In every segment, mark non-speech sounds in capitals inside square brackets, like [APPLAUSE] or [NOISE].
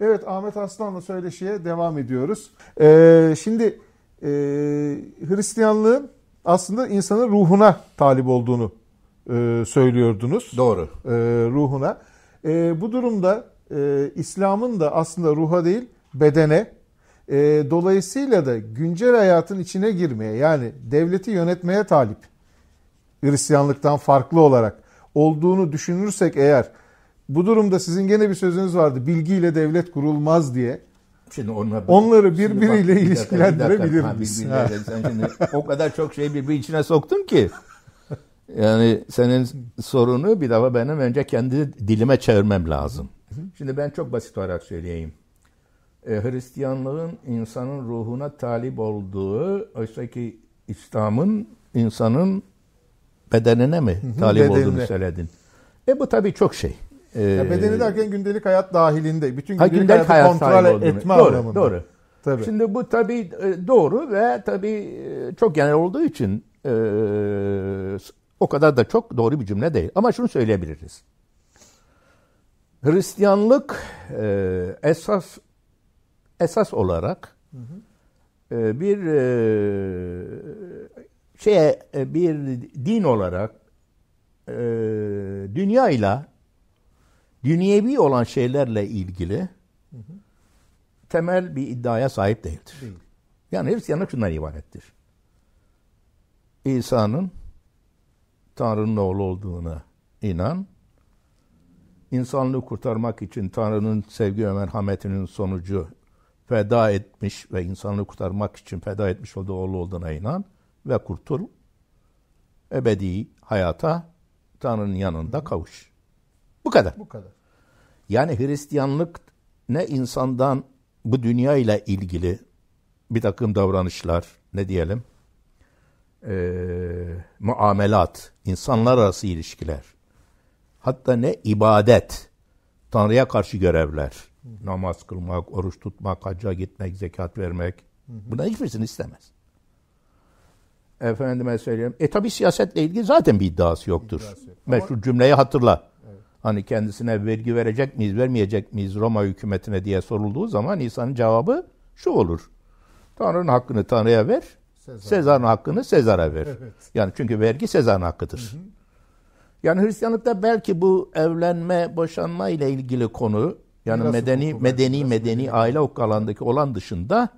Evet Ahmet Aslan'la söyleşiye devam ediyoruz. Ee, şimdi e, Hristiyanlığın aslında insanın ruhuna talip olduğunu e, söylüyordunuz. Doğru. E, ruhuna. E, bu durumda e, İslam'ın da aslında ruha değil bedene e, dolayısıyla da güncel hayatın içine girmeye yani devleti yönetmeye talip Hristiyanlıktan farklı olarak olduğunu düşünürsek eğer bu durumda sizin gene bir sözünüz vardı. Bilgiyle devlet kurulmaz diye. Şimdi onlar, onları birbiriyle bak, ilişkilendirebilir miyiz? o kadar çok şey birbiri içine soktun ki. Yani senin sorunu bir defa benim önce kendi dilime çevirmem lazım. Şimdi ben çok basit olarak söyleyeyim. E, Hristiyanlığın insanın ruhuna talip olduğu, oysa ki İslam'ın insanın bedenine mi talip olduğunu söyledin. E bu tabii çok şey. Ee, ya bedeni derken gündelik hayat dahilinde. Bütün gündelik, ha, gündelik hayatı hayat kontrol etme doğru, anlamında. Doğru. Tabii. Şimdi bu tabii e, doğru ve tabii e, çok genel olduğu için e, o kadar da çok doğru bir cümle değil. Ama şunu söyleyebiliriz. Hristiyanlık esas esas olarak bir e, şeye bir din olarak e, dünya ile dünyevi olan şeylerle ilgili temel bir iddiaya sahip değildir. Değil. Yani Hristiyanlık şundan ibarettir. İsa'nın Tanrı'nın oğlu olduğuna inan, insanlığı kurtarmak için Tanrı'nın sevgi ve merhametinin sonucu feda etmiş ve insanlığı kurtarmak için feda etmiş olduğu oğlu olduğuna inan ve kurtul. Ebedi hayata Tanrı'nın yanında kavuş. Bu kadar. Bu kadar. Yani Hristiyanlık ne insandan bu dünya ile ilgili bir takım davranışlar ne diyelim e, muamelat, insanlar arası ilişkiler, hatta ne ibadet, Tanrı'ya karşı görevler, Hı. namaz kılmak, oruç tutmak, hacca gitmek, zekat vermek, bundan bunların hiçbirisini istemez. Efendime söyleyeyim. E tabi siyasetle ilgili zaten bir iddiası yoktur. İddiası Meşhur Ama... cümleyi hatırla. Hani kendisine vergi verecek miyiz, vermeyecek miyiz Roma hükümetine diye sorulduğu zaman insanın cevabı şu olur. Tanrı'nın hakkını Tanrı'ya ver, Sezar. Sezar'ın hakkını Sezar'a ver. Evet. Yani çünkü vergi Sezar'ın hakkıdır. Hı hı. Yani Hristiyanlıkta belki bu evlenme, boşanma ile ilgili konu yani biraz medeni hukuku, medeni biraz medeni hukuku. aile hukuku alandaki olan dışında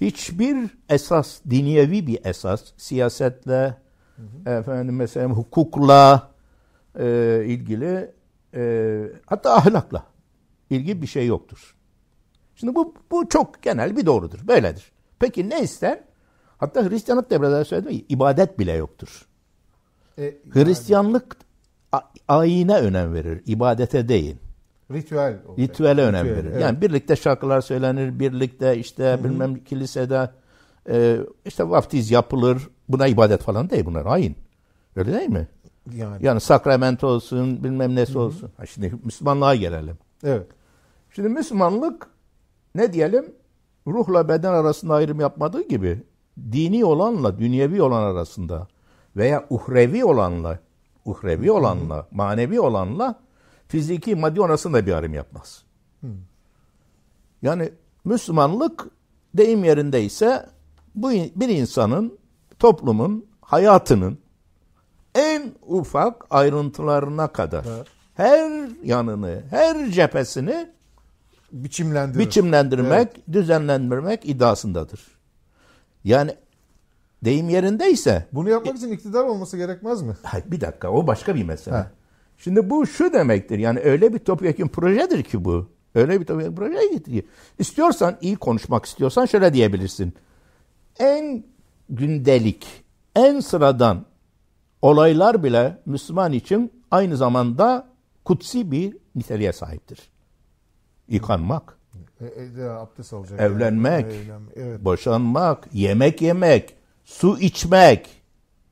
hiçbir esas diniyevi bir esas siyasetle hı hı. efendim mesela hukukla e, ilgili e, hatta ahlakla ilgili bir şey yoktur. Şimdi bu, bu çok genel bir doğrudur. Böyledir. Peki ne ister? Hatta Hristiyanlık da biraz söyledim ibadet bile yoktur. E, Hristiyanlık yani. ayine önem verir, ibadete değil. Ritüel. Olacak. Ritüele önem Ritüel, verir. Evet. Yani birlikte şarkılar söylenir, birlikte işte Hı-hı. bilmem kilisede e, işte vaftiz yapılır. Buna ibadet falan değil bunlar, ayin. Öyle değil mi? Yani. yani sakramento olsun, bilmem nesi Hı-hı. olsun. şimdi Müslümanlığa gelelim. Evet. Şimdi Müslümanlık ne diyelim? Ruhla beden arasında ayrım yapmadığı gibi dini olanla dünyevi olan arasında veya uhrevi olanla, uhrevi olanla, Hı-hı. manevi olanla fiziki maddi arasında bir ayrım yapmaz. Hı. Yani Müslümanlık deyim yerindeyse bu bir insanın, toplumun, hayatının en ufak ayrıntılarına kadar evet. her yanını, her cephesini biçimlendirir. biçimlendirmek, evet. düzenlendirmek iddiasındadır. Yani deyim yerindeyse... Bunu yapmak için iktidar olması gerekmez mi? Hayır, bir dakika o başka bir mesele. Ha. Şimdi bu şu demektir yani öyle bir topyekun projedir ki bu. Öyle bir topyekun proje getiriyor. İstiyorsan iyi konuşmak istiyorsan şöyle diyebilirsin. En gündelik, en sıradan olaylar bile Müslüman için aynı zamanda kutsi bir niteliğe sahiptir. Yıkanmak, e, e, abdest alacak evlenmek, yani. evet. boşanmak, yemek yemek, su içmek.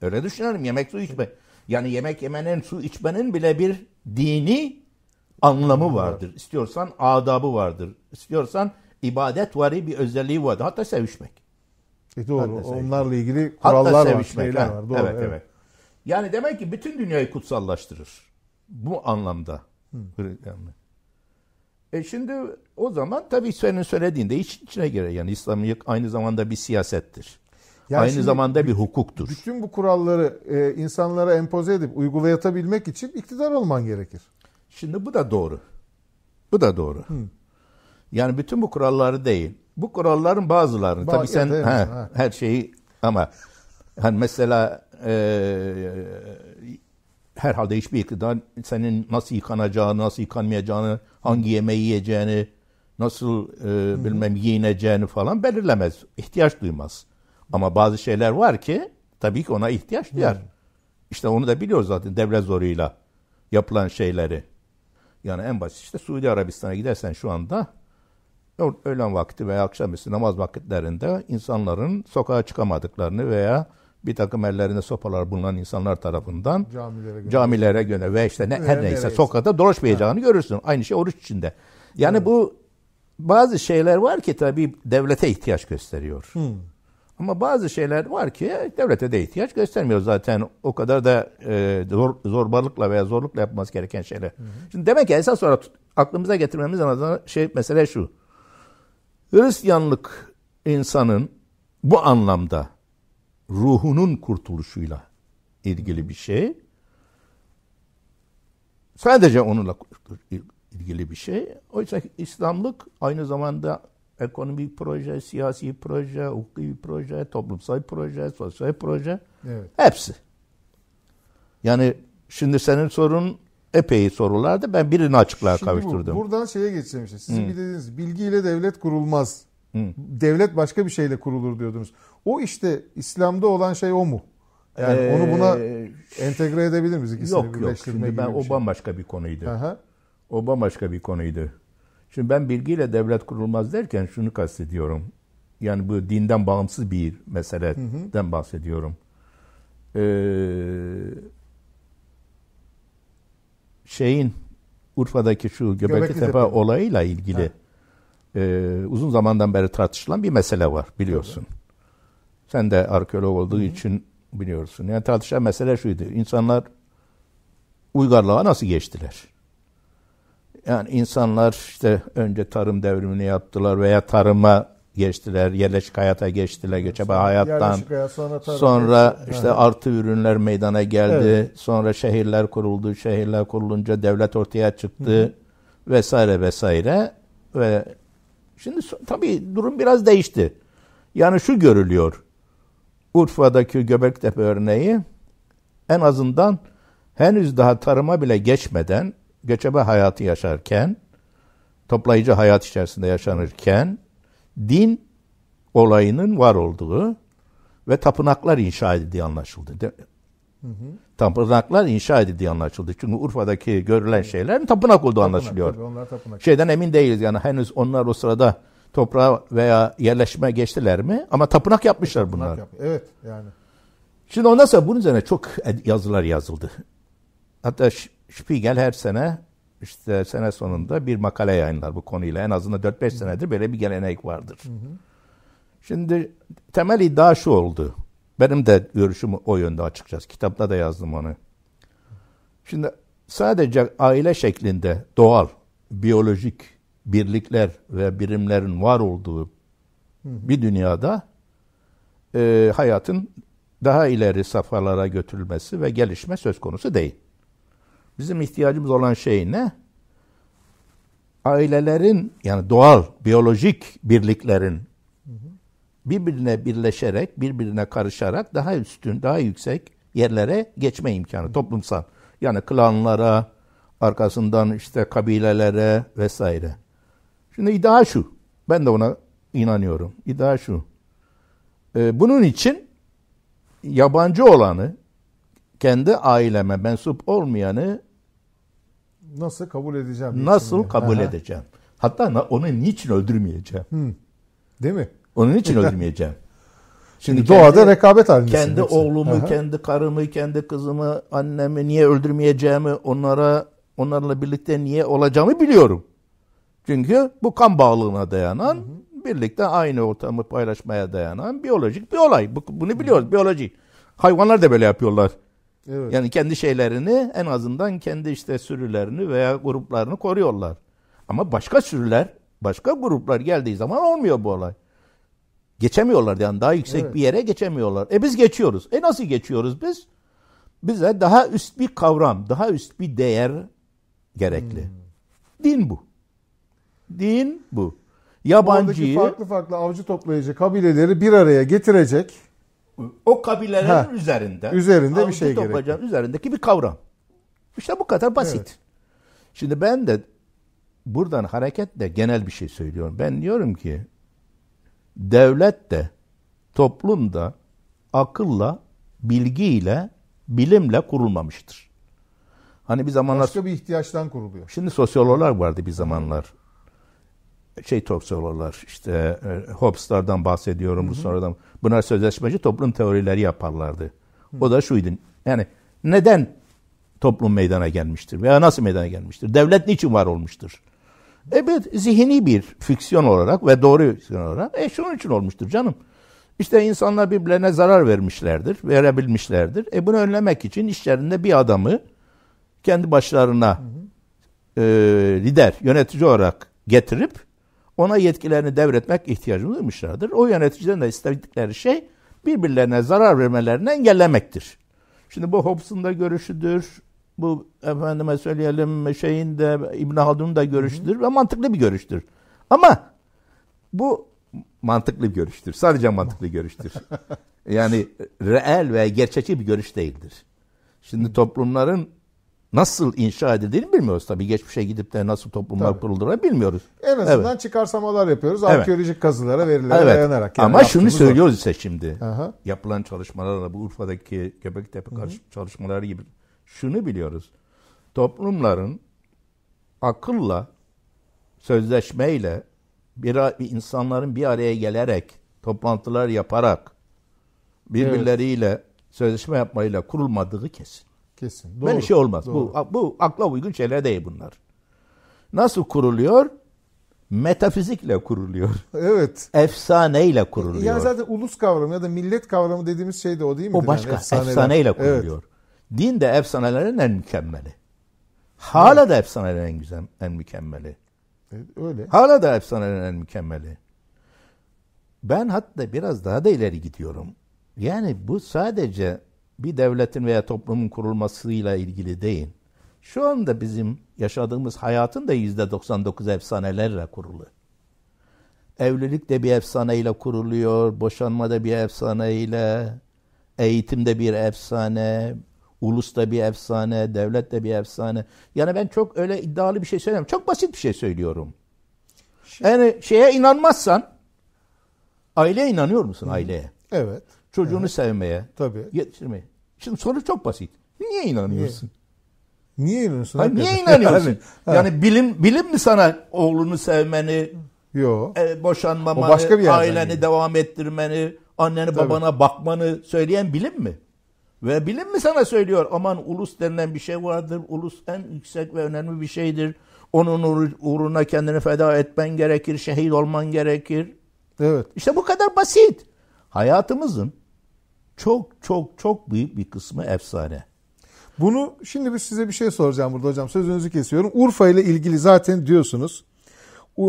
Öyle düşünelim yemek su içmek. Yani yemek yemenin, su içmenin bile bir dini anlamı vardır. İstiyorsan adabı vardır. İstiyorsan ibadet varı bir özelliği vardır. Hatta sevişmek. E doğru. sevişmek. Onlarla ilgili kurallar Hatta sevişmek, var, şeyler ha. var. Doğru, evet, evet. evet. Yani demek ki bütün dünyayı kutsallaştırır. Bu anlamda. Hı. E şimdi o zaman tabii senin söylediğinde iç içine girer. Yani İslamiyet aynı zamanda bir siyasettir. Yani aynı zamanda bir hukuktur. Bütün bu kuralları e, insanlara empoze edip uygulayabilmek için iktidar olman gerekir. Şimdi bu da doğru. Bu da doğru. Hı. Yani bütün bu kuralları değil. Bu kuralların bazılarını. Ba- tabii sen he, ha. her şeyi ama hani mesela e, herhalde hiçbir iktidar senin nasıl yıkanacağı, nasıl yıkanmayacağını, hangi yemeği yiyeceğini, nasıl e, bilmem giyineceğini falan belirlemez. İhtiyaç duymaz. Ama bazı şeyler var ki tabii ki ona ihtiyaç duyar. İşte onu da biliyoruz zaten devre zoruyla yapılan şeyleri. Yani en basit işte Suudi Arabistan'a gidersen şu anda öğlen vakti veya akşamüstü namaz vakitlerinde insanların sokağa çıkamadıklarını veya bir takım ellerinde sopalar bulunan insanlar tarafından camilere göre, camilere göre ve işte ne, her neyse neresi? sokakta dolaşmayacağını ha. görürsün. Aynı şey oruç içinde. Yani evet. bu bazı şeyler var ki tabii devlete ihtiyaç gösteriyor. Hmm. Ama bazı şeyler var ki devlete de ihtiyaç göstermiyor zaten. O kadar da e, zor, zorbalıkla veya zorlukla yapması gereken şeyler. Hı Şimdi demek ki esas olarak aklımıza getirmemiz lazım şey mesele şu. Hristiyanlık insanın bu anlamda ruhunun kurtuluşuyla ilgili bir şey. Sadece onunla ilgili bir şey. Oysa İslamlık aynı zamanda ekonomik proje, siyasi proje, hukuki proje, toplumsal proje, sosyal proje. Evet. Hepsi. Yani şimdi senin sorun epey sorulardı. Ben birini açıklığa Şimdi kavuşturdum. Bu, buradan şeye geçeceğim işte. Sizin hmm. bir dediğiniz bilgiyle devlet kurulmaz. Devlet başka bir şeyle kurulur diyordunuz. O işte İslam'da olan şey o mu? Yani ee, onu buna ee, entegre edebilir miyiz ikisini yok, birleştirme yok. Şimdi ben o şey. bambaşka bir konuydu. Aha. O bambaşka bir konuydu. Şimdi ben bilgiyle devlet kurulmaz derken şunu kastediyorum. Yani bu dinden bağımsız bir meseleden bahsediyorum. Ee, şeyin Urfa'daki şu Göbekli, Göbekli olayıyla ilgili ha e, uzun zamandan beri tartışılan bir mesele var biliyorsun. Evet. Sen de arkeolog olduğu Hı. için biliyorsun. Yani tartışan mesele şuydu. İnsanlar uygarlığa nasıl geçtiler? Yani insanlar işte önce tarım devrimini yaptılar veya tarıma geçtiler, yerleşik hayata geçtiler, göçebe hayattan. Hayat, sonra, tarım sonra işte evet. artı ürünler meydana geldi. Evet. Sonra şehirler kuruldu. Şehirler kurulunca devlet ortaya çıktı. Hı. Vesaire vesaire. Ve Şimdi tabii durum biraz değişti. Yani şu görülüyor. Urfa'daki Göbektepe örneği en azından henüz daha tarıma bile geçmeden göçebe hayatı yaşarken toplayıcı hayat içerisinde yaşanırken din olayının var olduğu ve tapınaklar inşa edildiği anlaşıldı. Tapınaklar inşa edildiği anlaşıldı. Çünkü Urfa'daki görülen şeyler tapınak olduğu tapınak, anlaşılıyor. Tabii, onlar tapınak. Şeyden emin değiliz yani henüz onlar o sırada toprağa veya yerleşme geçtiler mi? Ama tapınak yapmışlar tapınak bunlar. Yap. Evet yani. Şimdi ondan sonra bunun üzerine çok yazılar yazıldı. Hatta Spiegel her sene işte sene sonunda bir makale yayınlar bu konuyla. En azından 4-5 senedir böyle bir gelenek vardır. Hı hı. Şimdi temel iddia şu oldu. Benim de görüşümü o yönde açıkçası. Kitapta da yazdım onu. Şimdi sadece aile şeklinde doğal, biyolojik birlikler ve birimlerin var olduğu bir dünyada e, hayatın daha ileri safhalara götürülmesi ve gelişme söz konusu değil. Bizim ihtiyacımız olan şey ne? Ailelerin yani doğal, biyolojik birliklerin birbirine birleşerek, birbirine karışarak daha üstün, daha yüksek yerlere geçme imkanı toplumsal. Yani klanlara, arkasından işte kabilelere vesaire. Şimdi iddia şu. Ben de ona inanıyorum. İddia şu. Ee, bunun için yabancı olanı, kendi aileme mensup olmayanı nasıl kabul edeceğim? Nasıl kabul Aha. edeceğim? Hatta onu niçin öldürmeyeceğim? Hı. Değil mi? Onun için öldürmeyeceğim. [LAUGHS] Şimdi doğada kendi, rekabet halindesin. Kendi hepsi. oğlumu, Aha. kendi karımı, kendi kızımı, annemi niye öldürmeyeceğimi, onlara onlarla birlikte niye olacağımı biliyorum. Çünkü bu kan bağlılığına dayanan, hı hı. birlikte aynı ortamı paylaşmaya dayanan biyolojik bir olay. Bunu biliyoruz, hı. biyoloji. Hayvanlar da böyle yapıyorlar. Evet. Yani kendi şeylerini en azından kendi işte sürülerini veya gruplarını koruyorlar. Ama başka sürüler, başka gruplar geldiği zaman olmuyor bu olay. Geçemiyorlar yani daha yüksek evet. bir yere geçemiyorlar. E biz geçiyoruz. E nasıl geçiyoruz biz? Bize daha üst bir kavram, daha üst bir değer gerekli. Hmm. Din bu. Din bu. Yabancıyı... Oradaki farklı farklı avcı toplayıcı kabileleri bir araya getirecek. O kabilelerin ha, üzerinde. Üzerinde avcı bir şey gerekiyor. üzerindeki bir kavram. İşte bu kadar basit. Evet. Şimdi ben de buradan hareketle genel bir şey söylüyorum. Ben diyorum ki devlet de toplum da akılla, bilgiyle, bilimle kurulmamıştır. Hani bir zamanlar... Başka bir ihtiyaçtan kuruluyor. Şimdi sosyologlar vardı bir zamanlar. Şey sosyologlar, işte e, Hobbes'lardan bahsediyorum, bu sonradan. Bunlar sözleşmeci toplum teorileri yaparlardı. Hı. O da şuydu. Yani neden toplum meydana gelmiştir veya nasıl meydana gelmiştir? Devlet niçin var olmuştur? Evet zihni bir fiksiyon olarak ve doğru fiksiyon olarak e şunun için olmuştur canım. İşte insanlar birbirlerine zarar vermişlerdir, verebilmişlerdir. E bunu önlemek için işlerinde bir adamı kendi başlarına E, lider, yönetici olarak getirip ona yetkilerini devretmek ihtiyacı duymuşlardır. O yöneticiden de istedikleri şey birbirlerine zarar vermelerini engellemektir. Şimdi bu Hobbes'un da görüşüdür, bu efendime söyleyelim şeyin de İbn Haldun'un da görüştür ve mantıklı bir görüştür. Ama bu mantıklı bir görüştür. Sadece mantıklı bir görüştür. [LAUGHS] yani reel ve gerçekçi bir görüş değildir. Şimdi toplumların nasıl inşa edildiğini bilmiyoruz tabii. Geçmişe gidip de nasıl toplumlar tabii. kurulduğunu bilmiyoruz. En azından evet. çıkarsamalar yapıyoruz. Arkeolojik kazılara, verilere evet. dayanarak. Yani Ama şunu söylüyoruz o. ise şimdi. Aha. Yapılan çalışmalarla bu Urfa'daki Göbektepe çalışmaları gibi şunu biliyoruz. Toplumların akılla, sözleşmeyle, bir, insanların bir araya gelerek, toplantılar yaparak, birbirleriyle evet. sözleşme yapmayla kurulmadığı kesin. Kesin. Doğru. Böyle şey olmaz. Doğru. Bu, bu akla uygun şeyler değil bunlar. Nasıl kuruluyor? metafizikle kuruluyor. Evet. Efsaneyle kuruluyor. Ya zaten ulus kavramı ya da millet kavramı dediğimiz şey de o değil mi? O başka. Yani Efsaneyle kuruluyor. Evet. Din de efsanelerin en mükemmeli. Hala da efsanelerin en güzel, en mükemmeli. E, öyle. Hala da efsanelerin en mükemmeli. Ben hatta biraz daha da ileri gidiyorum. Yani bu sadece bir devletin veya toplumun kurulmasıyla ilgili değil. Şu anda bizim yaşadığımız hayatın da yüzde 99 efsanelerle kurulu. Evlilik de bir efsaneyle kuruluyor, boşanma da bir efsaneyle, eğitim de bir efsane, Ulus da bir efsane, devlet de bir efsane. Yani ben çok öyle iddialı bir şey söylemiyorum. Çok basit bir şey söylüyorum. Şey- yani şeye inanmazsan aileye inanıyor musun aileye? Evet. Çocuğunu evet. sevmeye, Tabii. yetiştirmeye. Şimdi soru çok basit. Niye inanıyorsun? Niye? Niye inanıyorsun? Hayır, niye inanıyorsun? [LAUGHS] yani, yani bilim bilim mi sana oğlunu sevmeni, Yo. E, boşanmamanı, başka bir aileni yani. devam ettirmeni, anneni Tabii. babana bakmanı söyleyen bilim mi? Ve bilim mi sana söylüyor aman ulus denilen bir şey vardır. Ulus en yüksek ve önemli bir şeydir. Onun uğruna kendini feda etmen gerekir, şehit olman gerekir. Evet. İşte bu kadar basit. Hayatımızın çok çok çok büyük bir kısmı efsane. Bunu şimdi bir size bir şey soracağım burada hocam. Sözünüzü kesiyorum. Urfa ile ilgili zaten diyorsunuz. E,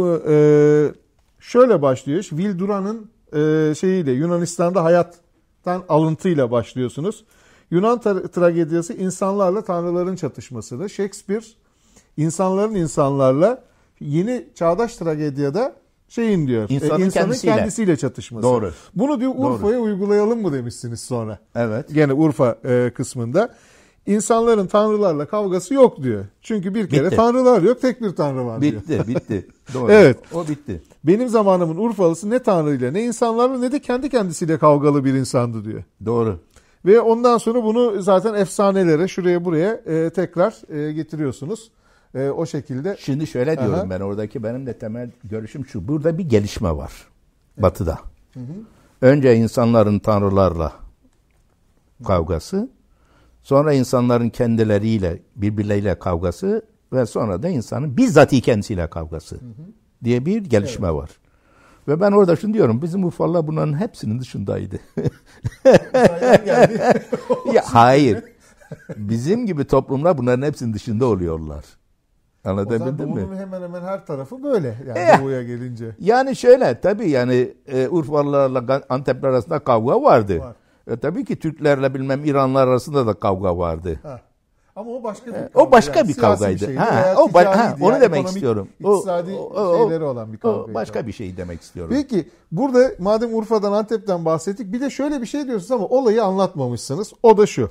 şöyle başlıyor. Vil Duran'ın e, şeyiyle Yunanistan'da hayattan alıntıyla başlıyorsunuz. Yunan tra tragedyası insanlarla tanrıların çatışmasıdır. Shakespeare insanların insanlarla yeni çağdaş tragedyada şeyin diyor. E, insanın, e, insanın kendisiyle. kendisiyle çatışması. Doğru. Bunu diyor Urfa'ya uygulayalım mı demişsiniz sonra. Evet. Gene Urfa e, kısmında. İnsanların tanrılarla kavgası yok diyor. Çünkü bir kere bitti. tanrılar yok, tek bir tanrı var bitti, diyor. Bitti, bitti. [LAUGHS] Doğru. evet. O bitti. Benim zamanımın Urfalısı ne tanrıyla, ne insanlarla ne de kendi kendisiyle kavgalı bir insandı diyor. Doğru. Ve ondan sonra bunu zaten efsanelere şuraya buraya e, tekrar e, getiriyorsunuz. E, o şekilde. Şimdi şöyle Aha. diyorum ben oradaki benim de temel görüşüm şu. Burada bir gelişme var. Evet. Batı'da. Hı hı. Önce insanların tanrılarla kavgası. Sonra insanların kendileriyle, birbirleriyle kavgası ve sonra da insanın bizzat kendisiyle kavgası hı hı. diye bir gelişme evet. var. Ve ben orada şunu diyorum. Bizim Urfalılar bunların hepsinin dışındaydı. [LAUGHS] ya, hayır. Bizim gibi toplumlar bunların hepsinin dışında oluyorlar. Anlatabildim mi? Doğunun hemen hemen her tarafı böyle. Yani e, doğuya gelince. Yani şöyle tabii yani e, Urfalılarla Antepler arasında kavga vardı. Var. E, tabii ki Türklerle bilmem İranlar arasında da kavga vardı. Ha. Ama o başka bir ee, kavga. O başka yani bir kavgaydı. Bir ha, o ba- ha, onu yani demek istiyorum. O, o, o, şeyleri olan bir kavga. O başka yani. bir şey demek istiyorum. Peki burada madem Urfa'dan Antep'ten bahsettik bir de şöyle bir şey diyorsunuz ama olayı anlatmamışsınız. O da şu.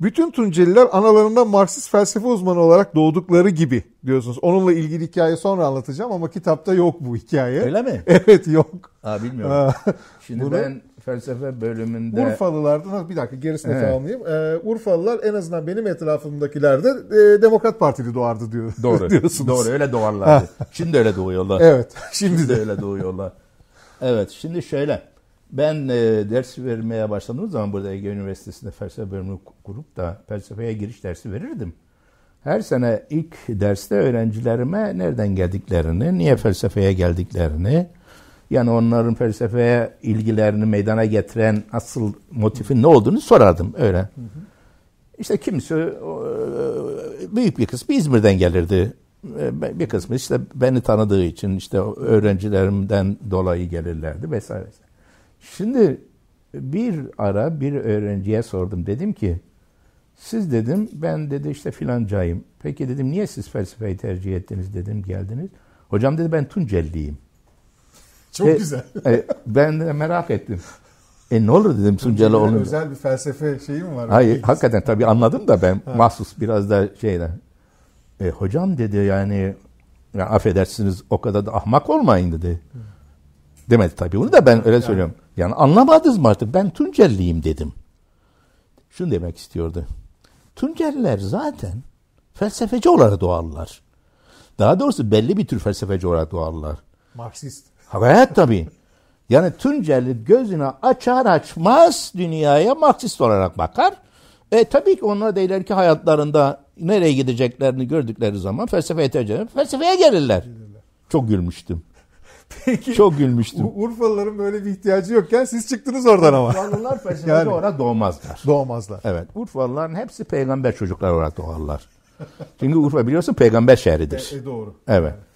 Bütün Tunceliler analarında Marksist felsefe uzmanı olarak doğdukları gibi diyorsunuz. Onunla ilgili hikaye sonra anlatacağım ama kitapta yok bu hikaye. Öyle mi? [LAUGHS] Evet yok. Ha bilmiyorum. Şimdi Bunu... ben felsefe bölümünde... Urfalılardan, bir dakika gerisini evet. tamamlayayım. Ee, Urfalılar en azından benim etrafımdakilerde e, Demokrat Partili doğardı diyor. [LAUGHS] Doğru, diyorsunuz. doğru öyle doğarlardı. şimdi öyle doğuyorlar. Evet, şimdi, şimdi de. öyle doğuyorlar. Evet, şimdi şöyle. Ben e, ders vermeye başladığım zaman burada Ege Üniversitesi'nde felsefe bölümünü kurup da felsefeye giriş dersi verirdim. Her sene ilk derste öğrencilerime nereden geldiklerini, niye felsefeye geldiklerini, yani onların felsefeye ilgilerini meydana getiren asıl motifin ne olduğunu sorardım öyle. İşte kimisi e, büyük bir kısmı İzmir'den gelirdi. E, bir kısmı işte beni tanıdığı için işte öğrencilerimden dolayı gelirlerdi vesaire. Şimdi bir ara bir öğrenciye sordum. Dedim ki siz dedim ben dedi işte filancayım. Peki dedim niye siz felsefeyi tercih ettiniz dedim geldiniz. Hocam dedi ben Tunceliyim. Çok e, güzel. [LAUGHS] e, ben de merak ettim. E ne olur dedim Tunceli olunca. Özel bir felsefe şeyi mi var? Hayır, hakikaten tabii anladım da ben ha. mahsus biraz da şeyden. E, hocam dedi yani ya affedersiniz o kadar da ahmak olmayın dedi. Demedi tabii. Onu da ben öyle söylüyorum. Yani anlamadınız mı artık? Ben Tuncelliyim dedim. Şunu demek istiyordu. Tuncelliler zaten felsefeci olarak doğarlar. Daha doğrusu belli bir tür felsefeci olarak doğarlar. Marksist. Gayet tabii. Yani Tunceli gözünü açar açmaz dünyaya Marksist olarak bakar. E tabii ki onlar da ileriki hayatlarında nereye gideceklerini gördükleri zaman felsefeye tercih eder. Felsefeye gelirler. Çok gülmüştüm. [LAUGHS] Peki, Çok gülmüştüm. Urfalıların böyle bir ihtiyacı yokken siz çıktınız oradan ama. Urfalılar [LAUGHS] felsefeci yani, olarak doğmazlar. Doğmazlar. Evet. Urfalıların hepsi peygamber çocuklar olarak doğarlar. Çünkü Urfa biliyorsun peygamber şehridir. E, e, doğru. Evet.